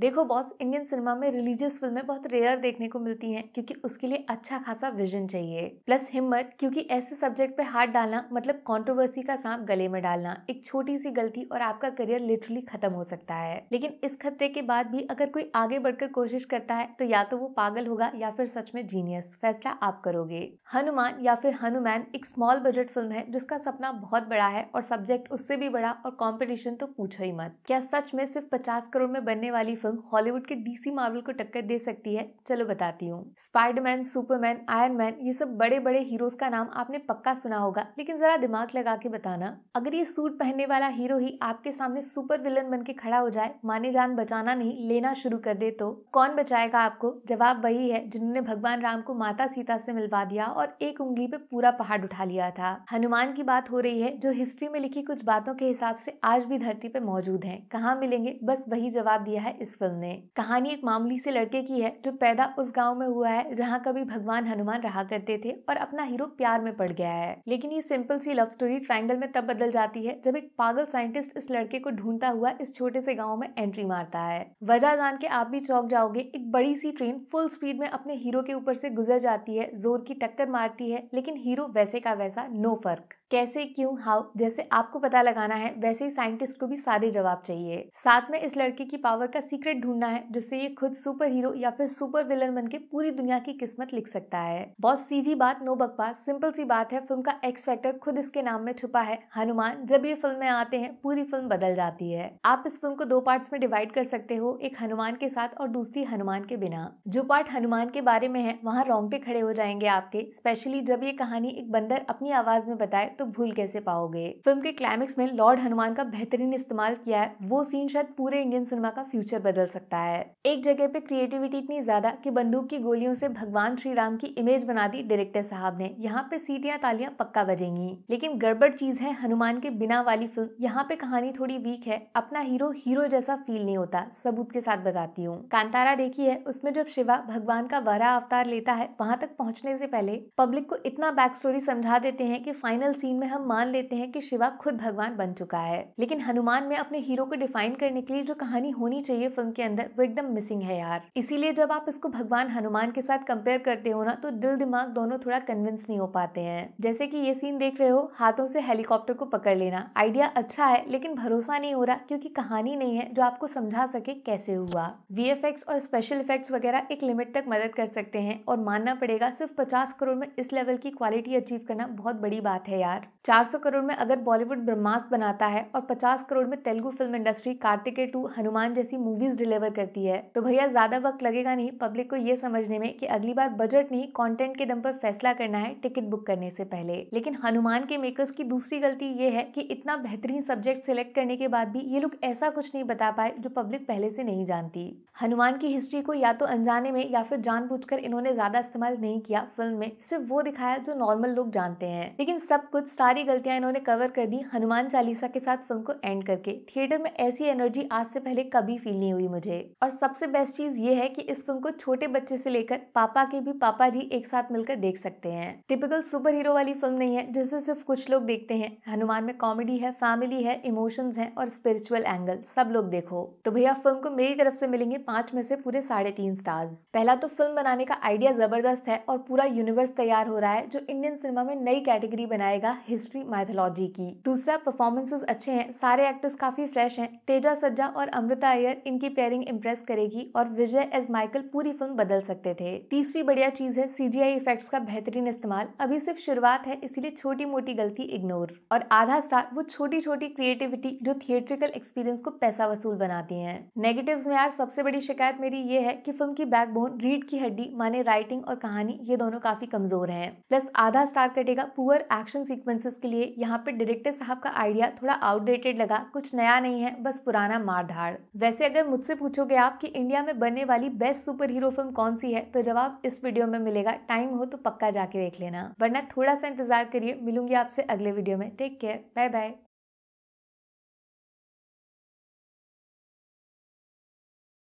देखो boss Indian cinema में religious फिल्में बहुत रेयर देखने को मिलती हैं क्योंकि उसके लिए अच्छा खासा विजन चाहिए प्लस हिम्मत क्योंकि ऐसे सब्जेक्ट पे हाथ डालना मतलब कंट्रोवर्सी का सांप गले में डालना एक छोटी सी गलती और आपका करियर लिटरली खत्म हो सकता है लेकिन इस खतरे के बाद भी अगर कोई आगे बढ़कर कोशिश करता है तो या तो वो पागल होगा या फिर सच में जीनियस फैसला आप करोगे हनुमान या फिर हनुमान एक स्मॉल बजट फिल्म है जिसका सपना बहुत बड़ा है और सब्जेक्ट उससे भी बड़ा और कॉम्पिटिशन तो पूछो ही मत क्या सच में सिर्फ पचास करोड़ में बनने वाली फिल्म फिल्म हॉलीवुड के डीसी मार्वल को टक्कर दे सकती है चलो बताती हूँ स्पाइडरमैन सुपरमैन आयरन मैन ये सब बड़े बड़े हीरोज का नाम आपने पक्का सुना होगा लेकिन जरा दिमाग लगा के बताना अगर ये सूट पहनने वाला हीरो ही आपके सामने सुपर विलन बन के खड़ा हो जाए माने जान बचाना नहीं लेना शुरू कर दे तो कौन बचाएगा आपको जवाब वही है जिन्होंने भगवान राम को माता सीता से मिलवा दिया और एक उंगली पे पूरा पहाड़ उठा लिया था हनुमान की बात हो रही है जो हिस्ट्री में लिखी कुछ बातों के हिसाब से आज भी धरती पे मौजूद है कहाँ मिलेंगे बस वही जवाब दिया है इस फिल्म ने कहानी एक मामूली से लड़के की है जो पैदा उस गाँव में हुआ है जहाँ कभी भगवान हनुमान रहा करते थे और अपना हीरो प्यार में पड़ गया है लेकिन ये सिंपल सी लव स्टोरी ट्रायंगल में तब बदल जाती है जब एक पागल साइंटिस्ट इस लड़के को ढूंढता हुआ इस छोटे से गाँव में एंट्री मारता है वजह जान के आप भी चौक जाओगे एक बड़ी सी ट्रेन फुल स्पीड में अपने हीरो के ऊपर से गुजर जाती है जोर की टक्कर मारती है लेकिन हीरो वैसे का वैसा नो फर्क कैसे क्यों हाउ जैसे आपको पता लगाना है वैसे ही साइंटिस्ट को भी सारे जवाब चाहिए साथ में इस लड़के की पावर का सीक्रेट सीक्रेट ढूंढना है जिससे ये खुद सुपर हीरो या फिर सुपर विलन बन के पूरी दुनिया की किस्मत लिख सकता है बहुत सीधी बात नो बकवास सिंपल सी बात है फिल्म का एक्स फैक्टर खुद इसके नाम में छुपा है हनुमान जब ये फिल्म में आते हैं पूरी फिल्म बदल जाती है आप इस फिल्म को दो पार्ट में डिवाइड कर सकते हो एक हनुमान के साथ और दूसरी हनुमान के बिना जो पार्ट हनुमान के बारे में है वहाँ रोंगटे खड़े हो जाएंगे आपके स्पेशली जब ये कहानी एक बंदर अपनी आवाज में बताए तो भूल कैसे पाओगे फिल्म के क्लाइमेक्स में लॉर्ड हनुमान का बेहतरीन इस्तेमाल किया है वो सीन शायद पूरे इंडियन सिनेमा का फ्यूचर बदल बदल सकता है एक जगह पे क्रिएटिविटी इतनी ज्यादा कि बंदूक की गोलियों से भगवान श्री राम की इमेज बना दी डायरेक्टर साहब ने यहाँ पे सीटियां तालियां पक्का बजेंगी लेकिन गड़बड़ चीज है हनुमान के बिना वाली फिल्म यहाँ पे कहानी थोड़ी वीक है अपना हीरो हीरो जैसा फील नहीं होता सबूत के साथ बताती हूँ कांतारा देखी है उसमें जब शिवा भगवान का वरा अवतार लेता है वहाँ तक पहुँचने से पहले पब्लिक को इतना बैक स्टोरी समझा देते हैं कि फाइनल सीन में हम मान लेते हैं कि शिवा खुद भगवान बन चुका है लेकिन हनुमान में अपने हीरो को डिफाइन करने के लिए जो कहानी होनी चाहिए फिल्म शिवम के अंदर वो एकदम मिसिंग है यार इसीलिए जब आप इसको भगवान हनुमान के साथ कंपेयर करते हो ना तो दिल दिमाग दोनों थोड़ा कन्विंस नहीं हो पाते हैं जैसे कि ये सीन देख रहे हो हाथों से हेलीकॉप्टर को पकड़ लेना आइडिया अच्छा है लेकिन भरोसा नहीं हो रहा क्योंकि कहानी नहीं है जो आपको समझा सके कैसे हुआ वी और स्पेशल इफेक्ट्स वगैरह एक लिमिट तक मदद कर सकते हैं और मानना पड़ेगा सिर्फ पचास करोड़ में इस लेवल की क्वालिटी अचीव करना बहुत बड़ी बात है यार चार करोड़ में अगर बॉलीवुड ब्रह्मास्त बनाता है और पचास करोड़ में Telugu film industry Karthikeya two Hanuman जैसी मूवी मूवीज़ डिलीवर करती है तो भैया ज़्यादा वक्त लगेगा नहीं पब्लिक को ये समझने में कि अगली बार बजट नहीं कंटेंट के दम पर फैसला करना है टिकट बुक करने से पहले लेकिन हनुमान के मेकर्स की दूसरी गलती ये है कि इतना बेहतरीन सब्जेक्ट सेलेक्ट करने के बाद भी ये लोग ऐसा कुछ नहीं बता पाए जो पब्लिक पहले से नहीं जानती हनुमान की हिस्ट्री को या तो अनजाने में या फिर जान इन्होंने ज्यादा इस्तेमाल नहीं किया फिल्म में सिर्फ वो दिखाया जो नॉर्मल लोग जानते हैं लेकिन सब कुछ सारी गलतियां इन्होंने कवर कर दी हनुमान चालीसा के साथ फिल्म को एंड करके थिएटर में ऐसी एनर्जी आज से पहले कभी फील नहीं हुई मुझे और सबसे बेस्ट चीज ये है कि इस फिल्म को छोटे बच्चे से लेकर पापा के भी पापा जी एक साथ मिलकर देख सकते हैं टिपिकल सुपर हीरो वाली फिल्म नहीं है जिसे सिर्फ कुछ लोग देखते हैं हनुमान में कॉमेडी है फैमिली है इमोशंस है और स्पिरिचुअल एंगल सब लोग देखो तो भैया फिल्म को मेरी तरफ से मिलेंगे पांच में से पूरे साढ़े तीन स्टार्स पहला तो फिल्म बनाने का आइडिया जबरदस्त है और पूरा यूनिवर्स तैयार हो रहा है जो इंडियन सिनेमा में नई कैटेगरी बनाएगा हिस्ट्री माइथोलॉजी की दूसरा परफॉर्मेंसेज अच्छे हैं सारे एक्टर्स काफी फ्रेश हैं तेजा सज्जा और अमृता अयर इनकी की पेयरिंग इम्प्रेस करेगी और विजय एज माइकल पूरी फिल्म बदल सकते थे तीसरी बढ़िया चीज है सीजीआई इफेक्ट्स का बेहतरीन इस्तेमाल अभी सिर्फ शुरुआत है इसीलिए छोटी मोटी गलती इग्नोर और आधा स्टार वो छोटी छोटी क्रिएटिविटी जो थिएट्रिकल एक्सपीरियंस को पैसा वसूल बनाती है नेगेटिव में यार सबसे बड़ी शिकायत मेरी ये है की फिल्म की बैकबोन रीड की हड्डी माने राइटिंग और कहानी ये दोनों काफी कमजोर है प्लस आधा स्टार कटेगा पुअर एक्शन सीक्वेंसेस के लिए यहाँ पे डायरेक्टर साहब का आइडिया थोड़ा आउटडेटेड लगा कुछ नया नहीं है बस पुराना मारधाड़ वैसे अगर मुझसे पूछोगे आप कि इंडिया में बनने वाली बेस्ट सुपर हीरो फिल्म कौन सी है तो जवाब इस वीडियो में मिलेगा टाइम हो तो पक्का जाके देख लेना वरना थोड़ा सा इंतजार करिए मिलूंगी आपसे अगले वीडियो में टेक केयर बाय बाय